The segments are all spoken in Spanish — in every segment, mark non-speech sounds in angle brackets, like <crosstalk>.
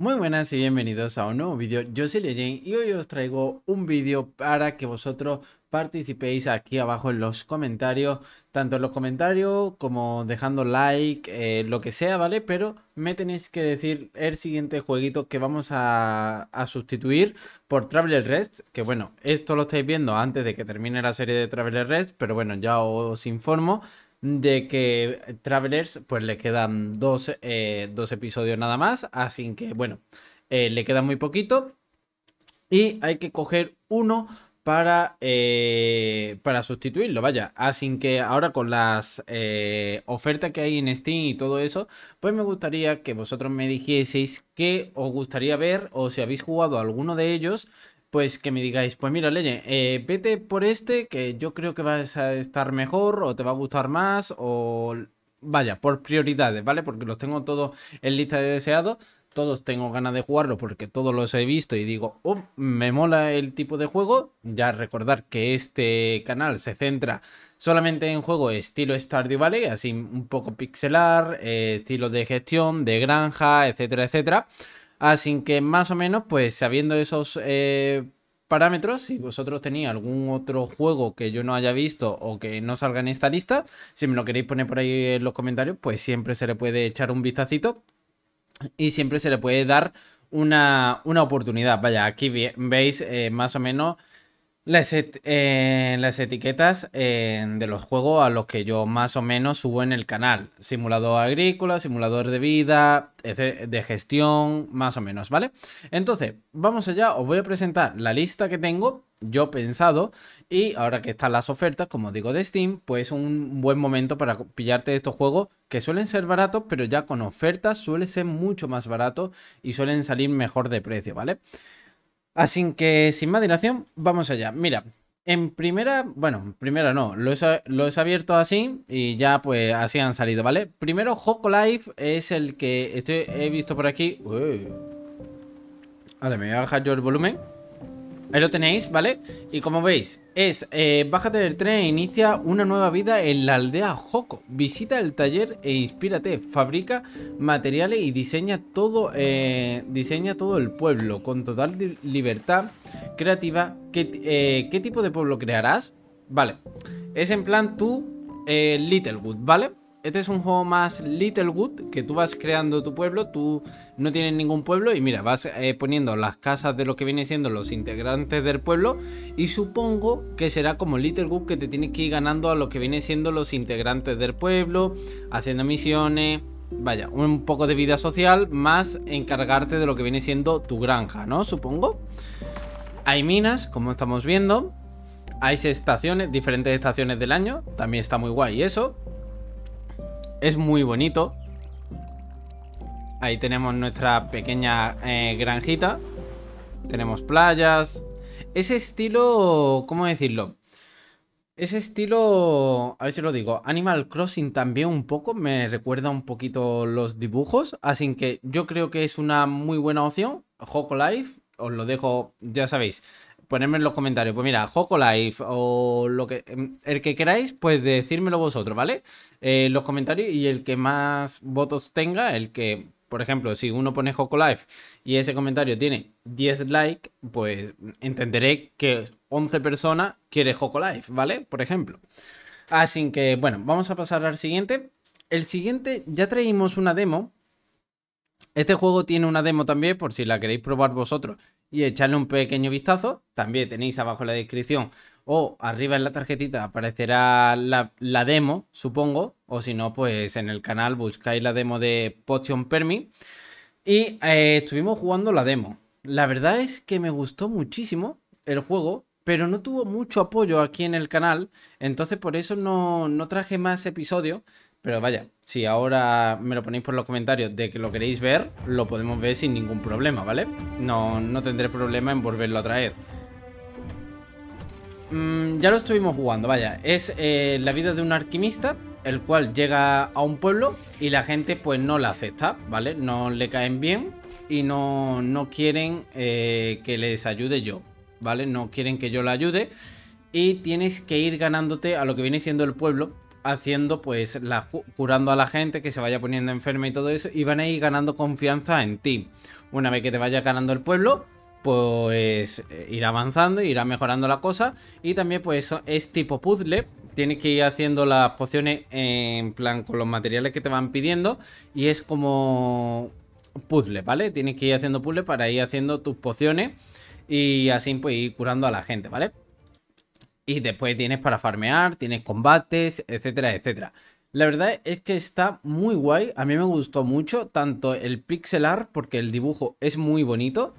Muy buenas y bienvenidos a un nuevo vídeo, yo soy Leyen y hoy os traigo un vídeo para que vosotros participéis aquí abajo en los comentarios, tanto en los comentarios como dejando like, eh, lo que sea, ¿vale? Pero me tenéis que decir el siguiente jueguito que vamos a, a sustituir por Traveler Rest, que bueno, esto lo estáis viendo antes de que termine la serie de Traveler Rest, pero bueno, ya os informo de que Travelers pues le quedan dos, eh, episodios nada más, así que bueno, eh, le queda muy poquito y hay que coger uno para, eh, para sustituirlo, vaya. Así que ahora con las ofertas que hay en Steam y todo eso, pues me gustaría que vosotros me dijeseis qué os gustaría ver o si habéis jugado alguno de ellos pues que me digáis, pues mira, Leye, eh, vete por este que yo creo que vas a estar mejor o te va a gustar más o... Vaya, por prioridades, ¿vale? Porque los tengo todos en lista de deseados. Todos tengo ganas de jugarlo porque todos los he visto y digo, oh, me mola el tipo de juego. Ya recordar que este canal se centra solamente en juego estilo Stardew vale así un poco pixelar, eh, estilo de gestión, de granja, etcétera, etcétera. Así que más o menos, pues sabiendo esos eh, parámetros, si vosotros tenéis algún otro juego que yo no haya visto o que no salga en esta lista, si me lo queréis poner por ahí en los comentarios, pues siempre se le puede echar un vistacito y siempre se le puede dar una, oportunidad. Vaya, aquí veis eh, más o menos las, eh, las etiquetas eh, de los juegos a los que yo más o menos subo en el canal. Simulador agrícola, simulador de vida, de gestión, más o menos, ¿vale? Entonces, vamos allá, os voy a presentar la lista que tengo yo pensado y ahora que están las ofertas, como digo, de Steam, pues un buen momento para pillarte estos juegos que suelen ser baratos, pero ya con ofertas suelen ser mucho más barato y suelen salir mejor de precio, ¿vale? vale Así que sin más dilación, vamos allá. Mira, en primera, bueno, en primera no, lo he, abierto así y ya pues así han salido, ¿vale? Primero, Hoco Life es el que he visto por aquí. Uy. Vale, me voy a bajar yo el volumen. Ahí lo tenéis, ¿vale? Y como veis, es eh, bájate del tren e inicia una nueva vida en la aldea Joko Visita el taller e inspírate. Fabrica materiales y diseña todo, eh, diseña todo el pueblo con total libertad creativa. ¿Qué, eh, ¿Qué tipo de pueblo crearás? Vale, es en plan tú, Littlewood, ¿vale? Este es un juego más Littlewood, que tú vas creando tu pueblo, tú no tienes ningún pueblo y mira, vas eh, poniendo las casas de lo que vienen siendo los integrantes del pueblo y supongo que será como Littlewood que te tienes que ir ganando a lo que vienen siendo los integrantes del pueblo, haciendo misiones, vaya, un poco de vida social más encargarte de lo que viene siendo tu granja, ¿no? Supongo. Hay minas, como estamos viendo. Hay estaciones, diferentes estaciones del año. También está muy guay eso. Es muy bonito. Ahí tenemos nuestra pequeña eh, granjita. Tenemos playas. Ese estilo... ¿Cómo decirlo? Ese estilo... A ver si lo digo. Animal Crossing también un poco. Me recuerda un poquito los dibujos. Así que yo creo que es una muy buena opción. Hoco Life. Os lo dejo, ya sabéis, ponerme en los comentarios, pues mira, Joco Life o lo que, em, el que queráis, pues decírmelo vosotros, ¿vale? Eh, los comentarios y el que más votos tenga, el que, por ejemplo, si uno pone Joco Life y ese comentario tiene 10 likes, pues entenderé que 11 personas quiere Joco Life, ¿vale? Por ejemplo. Así que, bueno, vamos a pasar al siguiente. El siguiente, ya traímos una demo este juego tiene una demo también por si la queréis probar vosotros y echarle un pequeño vistazo. También tenéis abajo en la descripción o arriba en la tarjetita aparecerá la, demo, supongo. O si no, pues en el canal buscáis la demo de Potion Permit. Y eh, estuvimos jugando la demo. La verdad es que me gustó muchísimo el juego, pero no tuvo mucho apoyo aquí en el canal. Entonces por eso no, no traje más episodios pero vaya, si ahora me lo ponéis por los comentarios de que lo queréis ver, lo podemos ver sin ningún problema, ¿vale? No, tendré problema en volverlo a traer. Mm, ya lo estuvimos jugando, vaya. Es eh, la vida de un alquimista, el cual llega a un pueblo y la gente pues no la acepta, ¿vale? No le caen bien y no, quieren eh, que les ayude yo, ¿vale? No quieren que yo la ayude y tienes que ir ganándote a lo que viene siendo el pueblo haciendo pues la, curando a la gente que se vaya poniendo enferma y todo eso y van a ir ganando confianza en ti. Una vez que te vaya ganando el pueblo, pues eh, ir avanzando, irá mejorando la cosa y también pues es tipo puzzle, tienes que ir haciendo las pociones en plan con los materiales que te van pidiendo y es como puzzle, ¿vale? Tienes que ir haciendo puzzle para ir haciendo tus pociones y así pues ir curando a la gente, ¿vale? Y después tienes para farmear, tienes combates, etcétera, etcétera. La verdad es que está muy guay, a mí me gustó mucho, tanto el pixel art, porque el dibujo es muy bonito,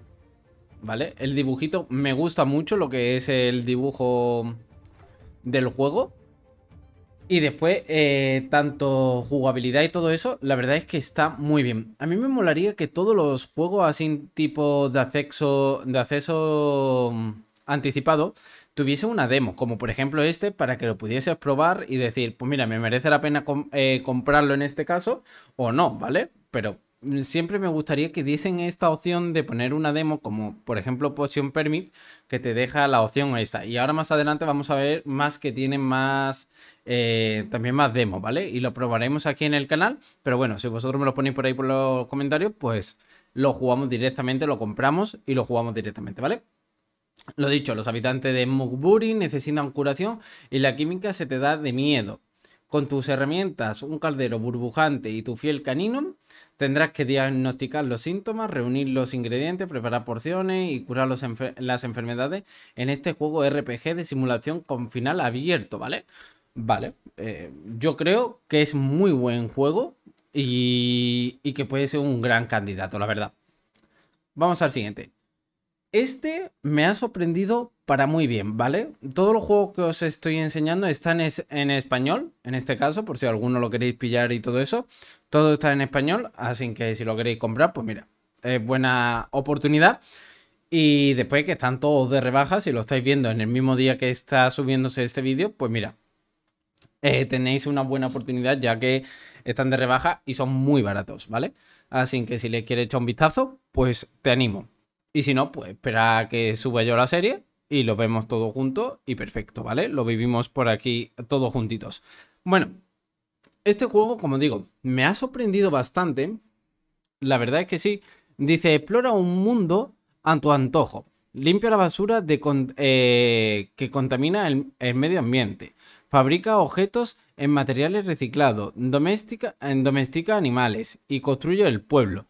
¿vale? El dibujito me gusta mucho, lo que es el dibujo del juego. Y después, eh, tanto jugabilidad y todo eso, la verdad es que está muy bien. A mí me molaría que todos los juegos así tipo de acceso, de acceso mm, anticipado tuviese una demo, como por ejemplo este, para que lo pudieses probar y decir, pues mira, me merece la pena eh, comprarlo en este caso o no, ¿vale? Pero mm, siempre me gustaría que diesen esta opción de poner una demo como por ejemplo Potion Permit que te deja la opción esta y ahora más adelante vamos a ver más que tienen más eh, también más demos vale y lo probaremos aquí en el canal pero bueno si vosotros me lo ponéis por ahí por los comentarios pues lo jugamos directamente lo compramos y lo jugamos directamente vale lo dicho, los habitantes de Mugburi necesitan curación y la química se te da de miedo. Con tus herramientas, un caldero burbujante y tu fiel canino, tendrás que diagnosticar los síntomas, reunir los ingredientes, preparar porciones y curar las enfermedades en este juego RPG de simulación con final abierto, ¿vale? Vale, eh, yo creo que es muy buen juego y que puede ser un gran candidato, la verdad. Vamos al siguiente. Este me ha sorprendido para muy bien, ¿vale? Todos los juegos que os estoy enseñando están en español, en este caso, por si alguno lo queréis pillar y todo eso. Todo está en español, así que si lo queréis comprar, pues mira, es buena oportunidad. Y después que están todos de rebaja, si lo estáis viendo en el mismo día que está subiéndose este vídeo, pues mira, eh, tenéis una buena oportunidad ya que están de rebaja y son muy baratos, ¿vale? Así que si le quieres echar un vistazo, pues te animo. Y si no, pues espera que suba yo la serie y lo vemos todo junto y perfecto, ¿vale? Lo vivimos por aquí todos juntitos. Bueno, este juego, como digo, me ha sorprendido bastante. La verdad es que sí. Dice, explora un mundo a tu antojo. Limpia la basura eh, que contamina el, medio ambiente. Fabrica objetos en materiales reciclados. Doméstica, domestica animales. Y construye el pueblo.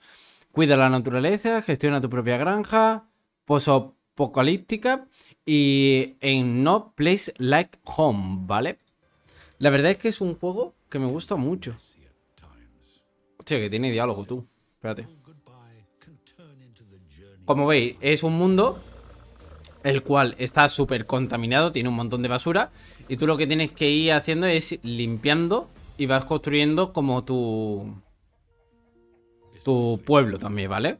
Cuida la naturaleza, gestiona tu propia granja, posopocalíptica y en No Place Like Home, ¿vale? La verdad es que es un juego que me gusta mucho. Hostia, que tiene diálogo tú. Espérate. Como veis, es un mundo el cual está súper contaminado, tiene un montón de basura y tú lo que tienes que ir haciendo es limpiando y vas construyendo como tu tu pueblo también, ¿vale?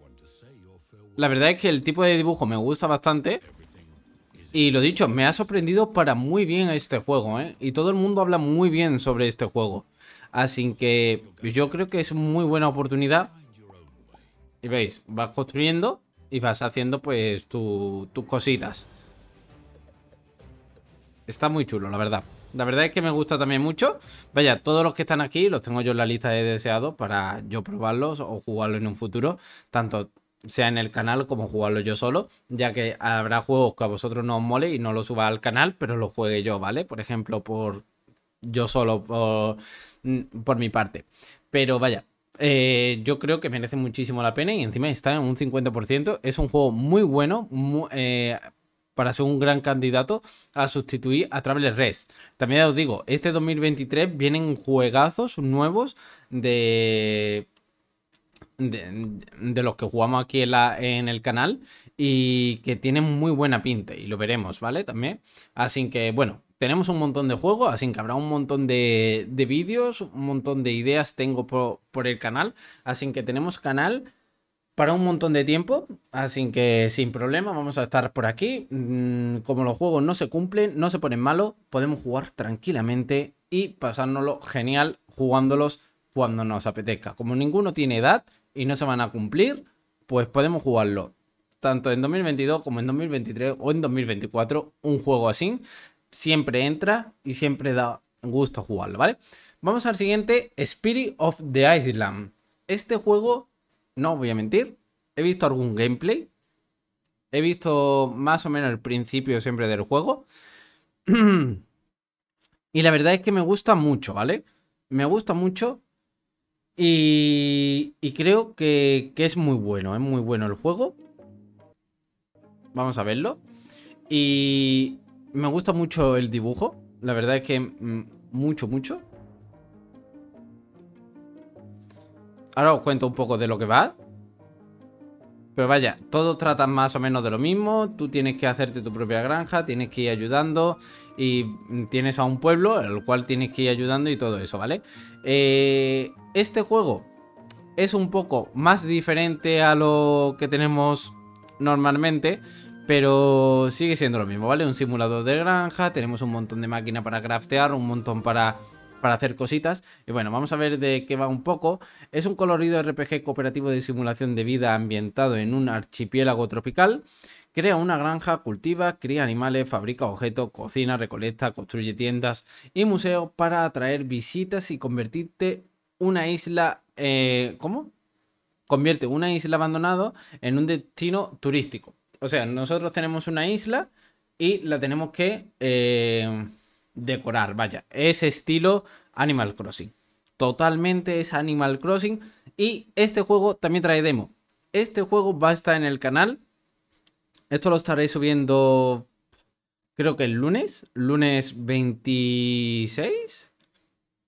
La verdad es que el tipo de dibujo me gusta bastante. Y lo dicho, me ha sorprendido para muy bien este juego, ¿eh? Y todo el mundo habla muy bien sobre este juego. Así que yo creo que es muy buena oportunidad. Y veis, vas construyendo y vas haciendo pues tu, tus cositas. Está muy chulo, la verdad. La verdad es que me gusta también mucho. Vaya, todos los que están aquí los tengo yo en la lista de deseados para yo probarlos o jugarlos en un futuro, tanto sea en el canal como jugarlo yo solo, ya que habrá juegos que a vosotros no os mole y no lo suba al canal, pero lo juegue yo, ¿vale? Por ejemplo, por yo solo, por, mm, mi parte. Pero vaya, eh, yo creo que merece muchísimo la pena y encima está en un 50%. Es un juego muy bueno, muy, eh, para ser un gran candidato a sustituir a Traveler Rest. También os digo, este 2023 vienen juegazos nuevos de de, los que jugamos aquí en, el canal y que tienen muy buena pinta y lo veremos, ¿vale? También. Así que, bueno, tenemos un montón de juegos, así que habrá un montón de, de vídeos, un montón de ideas tengo por, por el canal. Así que tenemos canal para un montón de tiempo, así que sin problema vamos a estar por aquí. Mm, como los juegos no se cumplen, no se ponen malos, podemos jugar tranquilamente y pasárnoslo genial jugándolos cuando nos apetezca. Como ninguno tiene edad y no se van a cumplir, pues podemos jugarlo tanto en 2022 como en 2023 o en 2024. Un juego así siempre entra y siempre da gusto jugarlo, ¿vale? Vamos al siguiente, Spirit of the Island. Este juego no voy a mentir. He visto algún gameplay. He visto más o menos el principio siempre del juego. <clears throat> y la verdad es que me gusta mucho, ¿vale? Me gusta mucho. Y, creo que, que es muy bueno, es muy bueno el juego. Vamos a verlo. Y me gusta mucho el dibujo. La verdad es que mm, mucho, mucho. Ahora os cuento un poco de lo que va. Pero vaya, todos tratan más o menos de lo mismo. Tú tienes que hacerte tu propia granja, tienes que ir ayudando y tienes a un pueblo al cual tienes que ir ayudando y todo eso, ¿vale? Eh, este juego es un poco más diferente a lo que tenemos normalmente, pero sigue siendo lo mismo, ¿vale? Un simulador de granja, tenemos un montón de máquinas para craftear, un montón para para hacer cositas. Y bueno, vamos a ver de qué va un poco. Es un colorido RPG cooperativo de simulación de vida ambientado en un archipiélago tropical. Crea una granja, cultiva, cría animales, fabrica objetos, cocina, recolecta, construye tiendas y museos para atraer visitas y convertirte una isla... Eh, ¿Cómo? Convierte una isla abandonada en un destino turístico. O sea, nosotros tenemos una isla y la tenemos que... Eh, decorar, vaya, es estilo Animal Crossing. Totalmente es Animal Crossing y este juego también trae demo. Este juego va a estar en el canal. Esto lo estaré subiendo creo que el lunes, lunes 26.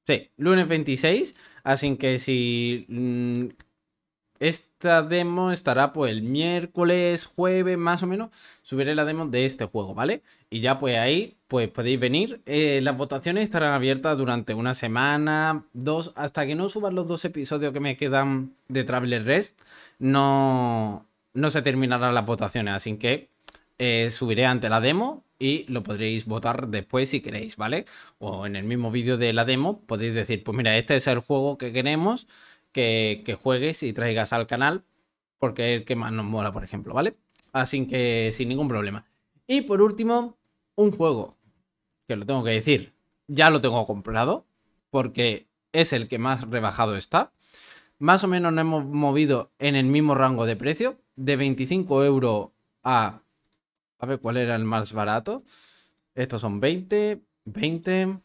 Sí, lunes 26. Así que si mm, esta demo estará pues el miércoles, jueves más o menos. Subiré la demo de este juego, ¿vale? Y ya pues ahí pues podéis venir. Eh, las votaciones estarán abiertas durante una semana, dos, hasta que no suban los dos episodios que me quedan de Traveler Rest. No, no se terminarán las votaciones, así que eh, subiré ante la demo y lo podréis votar después si queréis, ¿vale? O en el mismo vídeo de la demo podéis decir, pues mira, este es el juego que queremos que, juegues y traigas al canal, porque es el que más nos mola, por ejemplo, ¿vale? Así que sin ningún problema. Y por último, un juego, que lo tengo que decir, ya lo tengo comprado, porque es el que más rebajado está. Más o menos nos hemos movido en el mismo rango de precio, de 25 euros a... A ver cuál era el más barato. Estos son 20, 20,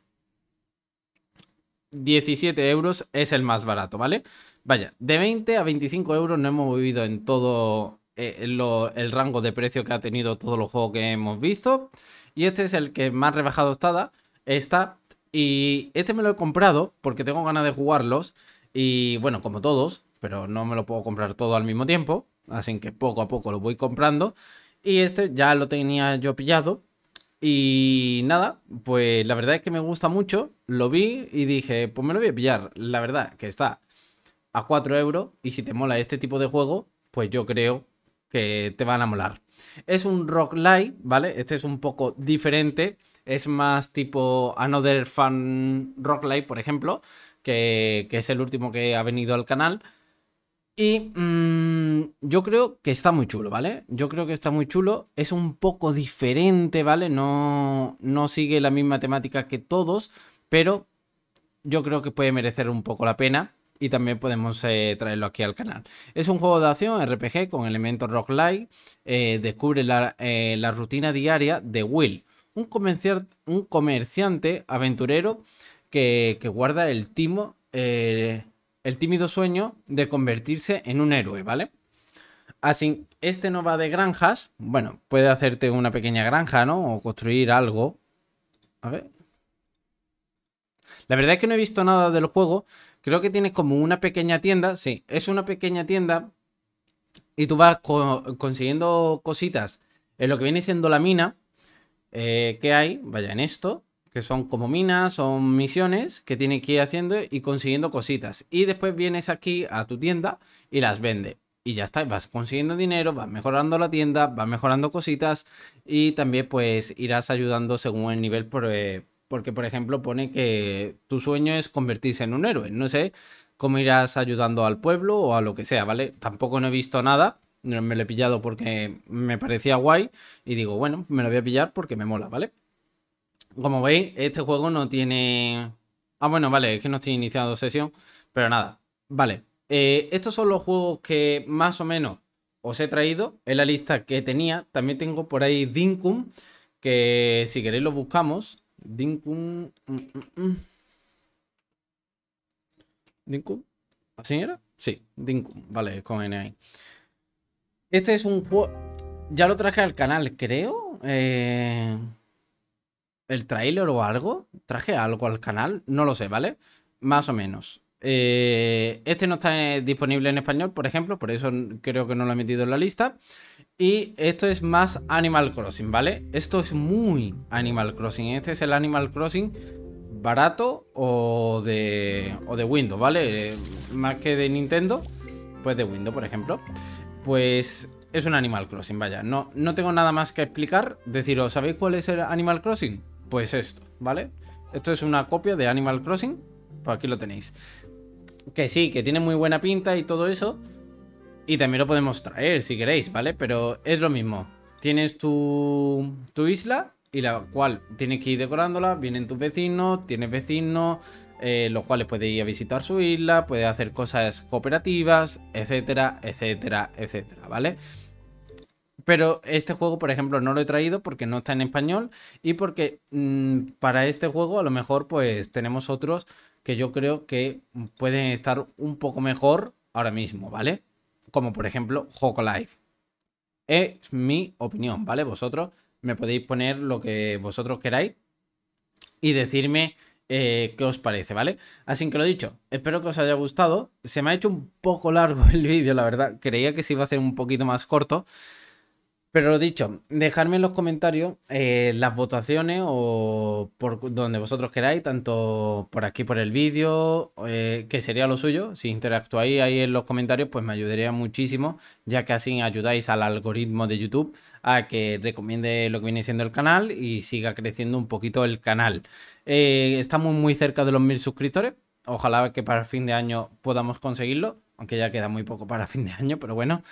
17 euros es el más barato, ¿vale? Vaya, de 20 a 25 euros no hemos vivido en todo eh, el rango de precio que ha tenido todos los juegos que hemos visto. Y este es el que más rebajado está, está. Y este me lo he comprado porque tengo ganas de jugarlos. Y bueno, como todos, pero no me lo puedo comprar todo al mismo tiempo. Así que poco a poco lo voy comprando. Y este ya lo tenía yo pillado y nada, pues la verdad es que me gusta mucho. Lo vi y dije, pues me lo voy a pillar. La verdad que está a 4 euros. Y si te mola este tipo de juego, pues yo creo que te van a molar. Es un rock light, ¿vale? Este es un poco diferente. Es más tipo Another Fan Rock Light, por ejemplo, que, que es el último que ha venido al canal. Y mm, yo creo que está muy chulo, ¿vale? Yo creo que está muy chulo. Es un poco diferente, ¿vale? No, no sigue la misma temática que todos, pero yo creo que puede merecer un poco la pena. Y también podemos eh, traerlo aquí al canal. Es un juego de acción RPG con elementos rock eh, descubre eh, la, rutina diaria de Will, un, comerciante, un comerciante aventurero que, que guarda el timo el tímido sueño de convertirse en un héroe, ¿vale? Así, este no va de granjas. Bueno, puede hacerte una pequeña granja, ¿no? O construir algo. A ver. La verdad es que no he visto nada del juego. Creo que tienes como una pequeña tienda. Sí, es una pequeña tienda. Y tú vas consiguiendo cositas en lo que viene siendo la mina. Eh, ¿Qué hay? Vaya, en esto que son como minas, son misiones que tienes que ir haciendo y consiguiendo cositas. Y después vienes aquí a tu tienda y las vende. Y ya está, vas consiguiendo dinero, vas mejorando la tienda, vas mejorando cositas y también pues irás ayudando según el nivel eh, porque por ejemplo pone que tu sueño es convertirse en un héroe. No sé cómo irás ayudando al pueblo o a lo que sea, ¿vale? Tampoco no he visto nada, me lo he pillado porque me parecía guay y digo, bueno, me lo voy a pillar porque me mola, ¿vale? Como veis, este juego no tiene... Ah, bueno, vale, es que no estoy iniciando sesión, pero nada. Vale, eh, estos son los juegos que más o menos os he traído en la lista que tenía. También tengo por ahí Dinkum, que si queréis lo buscamos. Dinkum... Mm, mm, mm. Dinkum. ¿Así era? Sí, Dinkum. Vale, con N ahí. Este es un juego... Ya lo traje al canal, creo. Eh el trailer o algo. Traje algo al canal, no lo sé, ¿vale? Más o menos. Eh, este no está disponible en español, por ejemplo, por eso creo que no lo he metido en la lista. Y esto es más Animal Crossing, ¿vale? Esto es muy Animal Crossing. Este es el Animal Crossing barato o de, o de Windows, ¿vale? Eh, más que de Nintendo, pues de Windows, por ejemplo. Pues es un Animal Crossing, vaya. No, no tengo nada más que explicar. Deciros, ¿sabéis cuál es el Animal Crossing? Pues esto, ¿vale? Esto es una copia de Animal Crossing. Pues aquí lo tenéis. Que sí, que tiene muy buena pinta y todo eso. Y también lo podemos traer si queréis, ¿vale? Pero es lo mismo. Tienes tu, isla y la cual tienes que ir decorándola. Vienen tus vecinos, tienes vecinos, eh, los cuales puedes ir a visitar su isla, puedes hacer cosas cooperativas, etcétera, etcétera, etcétera, ¿vale? vale pero este juego, por ejemplo, no lo he traído porque no está en español y porque mm, para este juego a lo mejor pues tenemos otros que yo creo que pueden estar un poco mejor ahora mismo, ¿vale? Como por ejemplo Joco Life. Es mi opinión, ¿vale? Vosotros me podéis poner lo que vosotros queráis y decirme eh, qué os parece, ¿vale? Así que lo dicho, espero que os haya gustado. Se me ha hecho un poco largo <laughs> el vídeo, la verdad. Creía que se iba a hacer un poquito más corto. Pero lo dicho, dejadme en los comentarios eh, las votaciones o por donde vosotros queráis, tanto por aquí por el vídeo, eh, que sería lo suyo. Si interactuáis ahí en los comentarios, pues me ayudaría muchísimo, ya que así ayudáis al algoritmo de YouTube a que recomiende lo que viene siendo el canal y siga creciendo un poquito el canal. Eh, estamos muy cerca de los mil suscriptores. Ojalá que para fin de año podamos conseguirlo, aunque ya queda muy poco para <laughs> fin de año, pero bueno.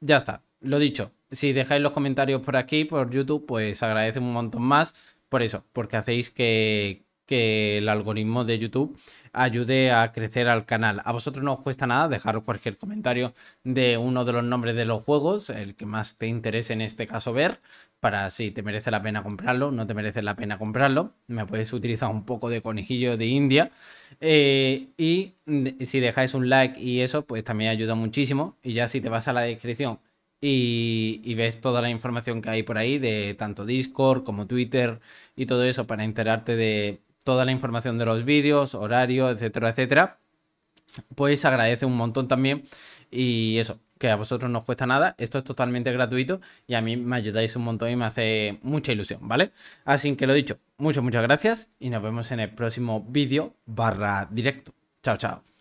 ya está, lo dicho, si dejáis los comentarios por aquí, por YouTube, pues agradece un montón más por eso, porque hacéis que, el algoritmo de YouTube ayude a crecer al canal. A vosotros no os cuesta nada dejaros cualquier comentario de uno de los nombres de los juegos, el que más te interese en este caso ver, para si te merece la pena comprarlo, no te merece la pena comprarlo. Me puedes utilizar un poco de conejillo de India. Eh, y si dejáis un like y eso, pues también ayuda muchísimo. Y ya si te vas a la descripción y, ves toda la información que hay por ahí de tanto Discord como Twitter y todo eso para enterarte de toda la información de los vídeos, horario, etcétera, etcétera. Pues agradece un montón también y eso, que a vosotros no os cuesta nada, esto es totalmente gratuito y a mí me ayudáis un montón y me hace mucha ilusión, ¿vale? Así que lo dicho, muchas, muchas gracias y nos vemos en el próximo vídeo barra directo. Chao, chao.